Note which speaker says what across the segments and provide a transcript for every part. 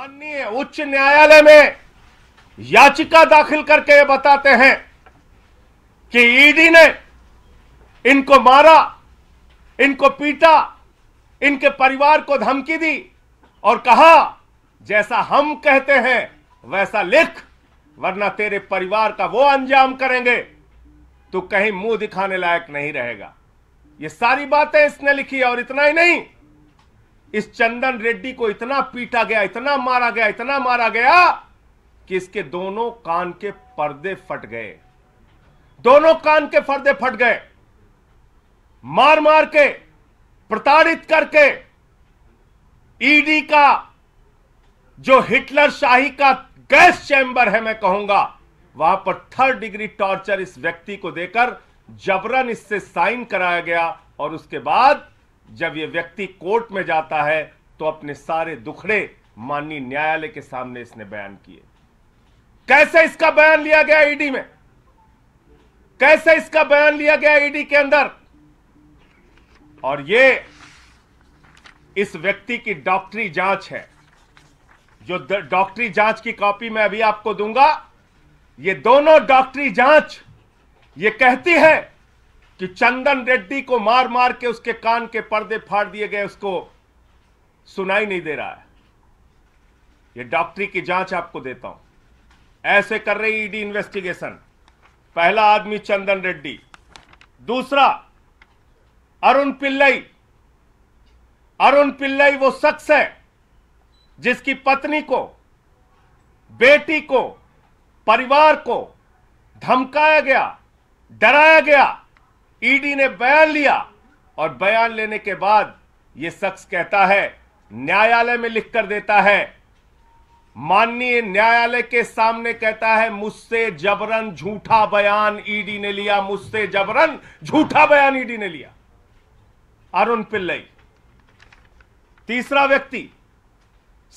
Speaker 1: माननीय उच्च न्यायालय में याचिका दाखिल करके ये बताते हैं कि ईडी ने इनको मारा इनको पीटा इनके परिवार को धमकी दी और कहा जैसा हम कहते हैं वैसा लिख वरना तेरे परिवार का वो अंजाम करेंगे तो कहीं मुंह दिखाने लायक नहीं रहेगा ये सारी बातें इसने लिखी और इतना ही नहीं इस चंदन रेड्डी को इतना पीटा गया इतना मारा गया इतना मारा गया कि इसके दोनों कान के पर्दे फट गए दोनों कान के पर्दे फट गए मार मार के प्रताड़ित करके ईडी का जो हिटलर शाही का गैस चैंबर है मैं कहूंगा वहां पर थर्ड डिग्री टॉर्चर इस व्यक्ति को देकर जबरन इससे साइन कराया गया और उसके बाद जब ये व्यक्ति कोर्ट में जाता है तो अपने सारे दुखड़े माननीय न्यायालय के सामने इसने बयान किए कैसे इसका बयान लिया गया ईडी e में कैसे इसका बयान लिया गया ईडी e के अंदर और ये इस व्यक्ति की डॉक्टरी जांच है जो डॉक्टरी जांच की कॉपी मैं अभी आपको दूंगा ये दोनों डॉक्टरी जांच ये कहती है जो चंदन रेड्डी को मार मार के उसके कान के पर्दे फाड़ दिए गए उसको सुनाई नहीं दे रहा है ये डॉक्टरी की जांच आपको देता हूं ऐसे कर रही ईडी इन्वेस्टिगेशन पहला आदमी चंदन रेड्डी दूसरा अरुण पिल्लई अरुण पिल्लई वो शख्स है जिसकी पत्नी को बेटी को परिवार को धमकाया गया डराया गया ईडी ने बयान लिया और बयान लेने के बाद यह शख्स कहता है न्यायालय में लिख कर देता है माननीय न्यायालय के सामने कहता है मुझसे जबरन झूठा बयान ईडी ने लिया मुझसे जबरन झूठा बयान ईडी ने लिया अरुण पिल्लई तीसरा व्यक्ति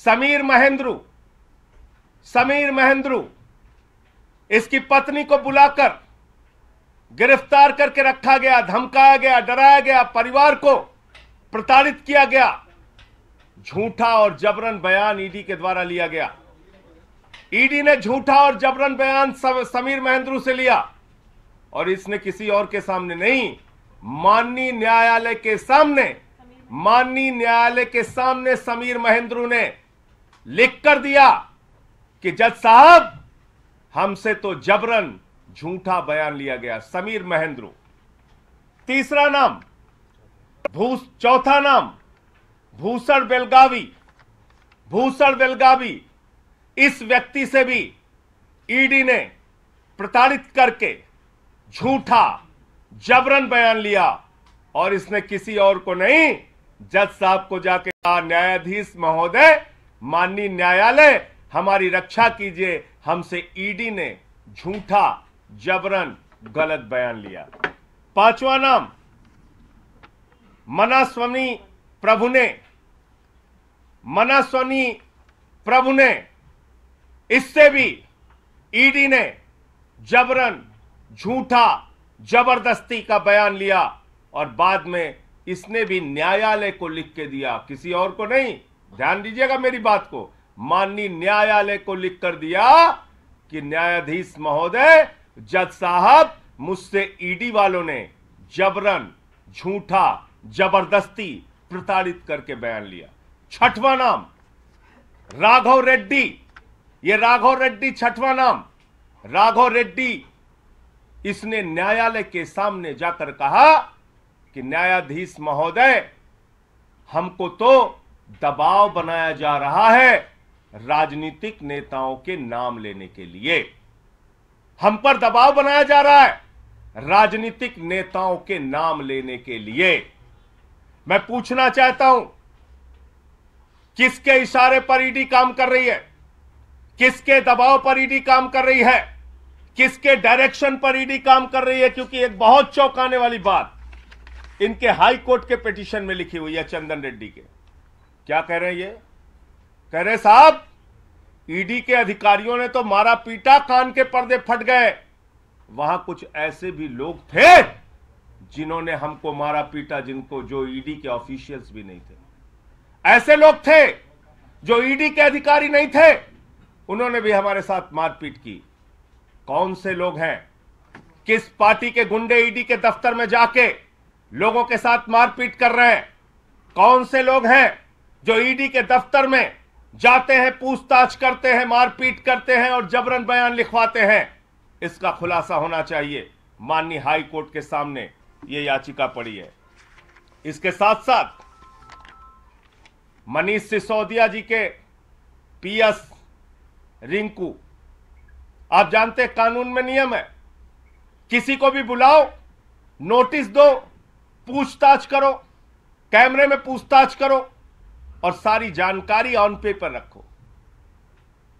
Speaker 1: समीर महेंद्रू समीर महेंद्रू इसकी पत्नी को बुलाकर गिरफ्तार करके रखा गया धमकाया गया डराया गया परिवार को प्रताड़ित किया गया झूठा और जबरन बयान ईडी के द्वारा लिया गया ईडी ने झूठा और जबरन बयान समीर महेंद्रू से लिया और इसने किसी और के सामने नहीं माननीय न्यायालय के सामने माननीय न्यायालय के सामने समीर महेंद्रू ने लिख कर दिया कि जज साहब हमसे तो जबरन झूठा बयान लिया गया समीर महेंद्रो तीसरा नाम भूस चौथा नाम भूषण बेलगावी भूषण बेलगावी इस व्यक्ति से भी ईडी e ने प्रताड़ित करके झूठा जबरन बयान लिया और इसने किसी और को नहीं जज साहब को जाके कहा न्यायाधीश महोदय माननीय न्यायालय हमारी रक्षा कीजिए हमसे ईडी e ने झूठा जबरन गलत बयान लिया पांचवा नाम मनास्वनी प्रभु ने मनास्वनी प्रभु ने इससे भी ईडी ने जबरन झूठा जबरदस्ती का बयान लिया और बाद में इसने भी न्यायालय को लिख के दिया किसी और को नहीं ध्यान दीजिएगा मेरी बात को माननीय न्यायालय को लिख कर दिया कि न्यायाधीश महोदय जज साहब मुझसे ईडी e वालों ने जबरन झूठा जबरदस्ती प्रताड़ित करके बयान लिया छठवा नाम राघव रेड्डी ये राघव रेड्डी छठवा नाम राघव रेड्डी इसने न्यायालय के सामने जाकर कहा कि न्यायाधीश महोदय हमको तो दबाव बनाया जा रहा है राजनीतिक नेताओं के नाम लेने के लिए हम पर दबाव बनाया जा रहा है राजनीतिक नेताओं के नाम लेने के लिए मैं पूछना चाहता हूं किसके इशारे पर ईडी काम कर रही है किसके दबाव पर ईडी काम कर रही है किसके डायरेक्शन पर ईडी काम कर रही है क्योंकि एक बहुत चौंकाने वाली बात इनके हाई कोर्ट के पिटीशन में लिखी हुई है चंदन रेड्डी के क्या कह रहे हैं ये कह रहे साहब ईडी के अधिकारियों ने तो मारा पीटा कान के पर्दे फट गए वहां कुछ ऐसे भी लोग थे जिन्होंने हमको मारा पीटा जिनको जो ईडी के ऑफिशियल्स भी नहीं थे ऐसे लोग थे जो ईडी के अधिकारी नहीं थे उन्होंने भी हमारे साथ मारपीट की कौन से लोग हैं किस पार्टी के गुंडे ईडी के दफ्तर में जाके लोगों के साथ मारपीट कर रहे हैं कौन से लोग हैं जो ईडी के दफ्तर में जाते हैं पूछताछ करते हैं मारपीट करते हैं और जबरन बयान लिखवाते हैं इसका खुलासा होना चाहिए माननीय हाई कोर्ट के सामने यह याचिका पड़ी है इसके साथ साथ मनीष सिसोदिया जी के पीएस रिंकू आप जानते हैं कानून में नियम है किसी को भी बुलाओ नोटिस दो पूछताछ करो कैमरे में पूछताछ करो और सारी जानकारी ऑन पेपर रखो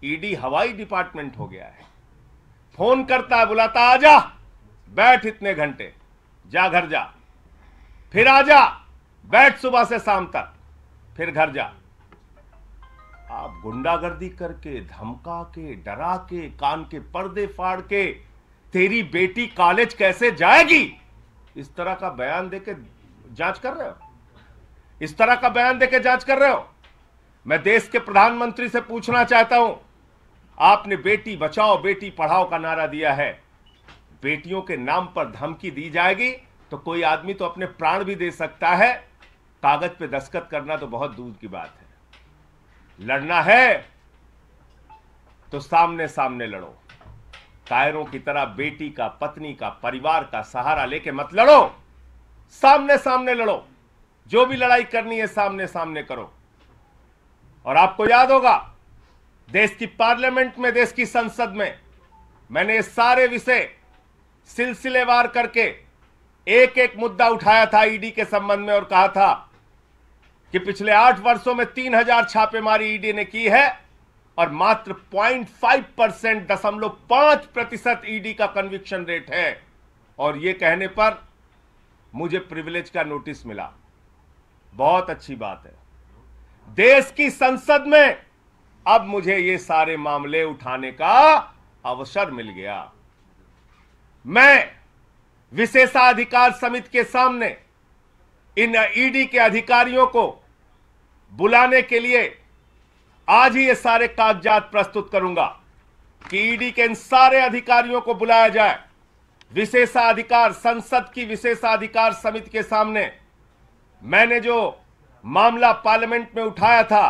Speaker 1: ईडी e हवाई डिपार्टमेंट हो गया है फोन करता है बुलाता आजा बैठ इतने घंटे जा घर जा फिर आजा बैठ सुबह से शाम तक फिर घर जा आप गुंडागर्दी करके धमका के डरा के कान के पर्दे फाड़ के तेरी बेटी कॉलेज कैसे जाएगी इस तरह का बयान देके जांच कर रहे हो इस तरह का बयान देकर जांच कर रहे हो मैं देश के प्रधानमंत्री से पूछना चाहता हूं आपने बेटी बचाओ बेटी पढ़ाओ का नारा दिया है बेटियों के नाम पर धमकी दी जाएगी तो कोई आदमी तो अपने प्राण भी दे सकता है कागज पे दस्खत करना तो बहुत दूर की बात है लड़ना है तो सामने सामने लड़ो कायरों की तरह बेटी का पत्नी का परिवार का सहारा लेके मत लड़ो सामने सामने लड़ो जो भी लड़ाई करनी है सामने सामने करो और आपको याद होगा देश की पार्लियामेंट में देश की संसद में मैंने ये सारे विषय सिलसिलेवार करके एक एक मुद्दा उठाया था ईडी e के संबंध में और कहा था कि पिछले आठ वर्षों में तीन हजार छापेमारी ईडी e ने की है और मात्र पॉइंट फाइव परसेंट दशमलव पांच प्रतिशत ईडी e का कन्विक्शन रेट है और यह कहने पर मुझे प्रिविलेज का नोटिस मिला बहुत अच्छी बात है देश की संसद में अब मुझे ये सारे मामले उठाने का अवसर मिल गया मैं विशेषाधिकार समिति के सामने इन ईडी e के अधिकारियों को बुलाने के लिए आज ही ये सारे कागजात प्रस्तुत करूंगा कि ईडी e के इन सारे अधिकारियों को बुलाया जाए विशेषाधिकार संसद की विशेषाधिकार समिति के सामने मैंने जो मामला पार्लियामेंट में उठाया था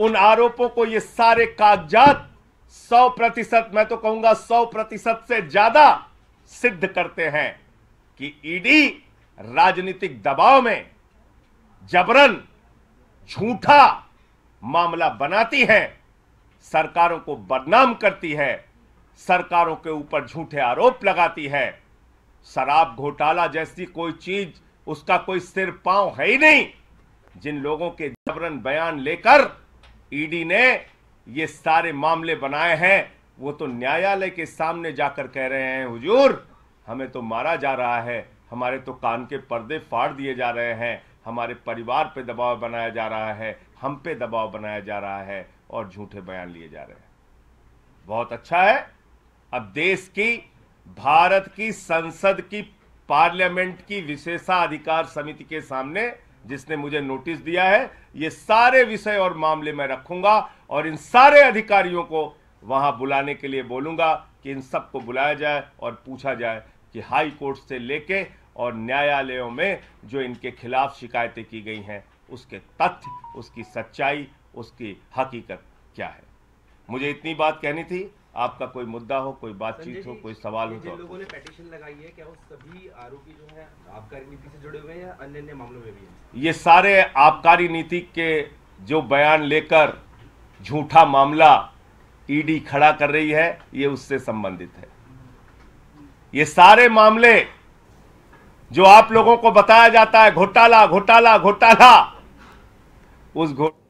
Speaker 1: उन आरोपों को ये सारे कागजात सौ प्रतिशत मैं तो कहूंगा सौ प्रतिशत से ज्यादा सिद्ध करते हैं कि ईडी राजनीतिक दबाव में जबरन झूठा मामला बनाती है सरकारों को बदनाम करती है सरकारों के ऊपर झूठे आरोप लगाती है शराब घोटाला जैसी कोई चीज उसका कोई सिर पांव है ही नहीं जिन लोगों के जबरन बयान लेकर ईडी ने ये सारे मामले बनाए हैं वो तो न्यायालय के सामने जाकर कह रहे हैं हुजूर हमें तो मारा जा रहा है हमारे तो कान के पर्दे फाड़ दिए जा रहे हैं हमारे परिवार पे दबाव बनाया जा रहा है हम पे दबाव बनाया जा रहा है और झूठे बयान लिए जा रहे हैं बहुत अच्छा है अब देश की भारत की संसद की पार्लियामेंट की विशेषाधिकार समिति के सामने जिसने मुझे नोटिस दिया है ये सारे विषय और मामले मैं रखूंगा और इन सारे अधिकारियों को वहां बुलाने के लिए बोलूंगा कि इन सबको बुलाया जाए और पूछा जाए कि हाई कोर्ट से लेके और न्यायालयों में जो इनके खिलाफ शिकायतें की गई हैं उसके तथ्य उसकी सच्चाई उसकी हकीकत क्या है मुझे इतनी बात कहनी थी आपका कोई मुद्दा हो कोई बातचीत हो कोई सवाल हो तो लोगों ने पेटिशन लगाई है क्या वो सभी आरोपी जो है आबकारी नीति से जुड़े हुए हैं अन्य अन्य मामलों में भी है ये सारे आबकारी नीति के जो बयान लेकर झूठा मामला ईडी e खड़ा कर रही है ये उससे संबंधित है ये सारे मामले जो आप लोगों को बताया जाता है घोटाला घोटाला घोटाला उस घोटाला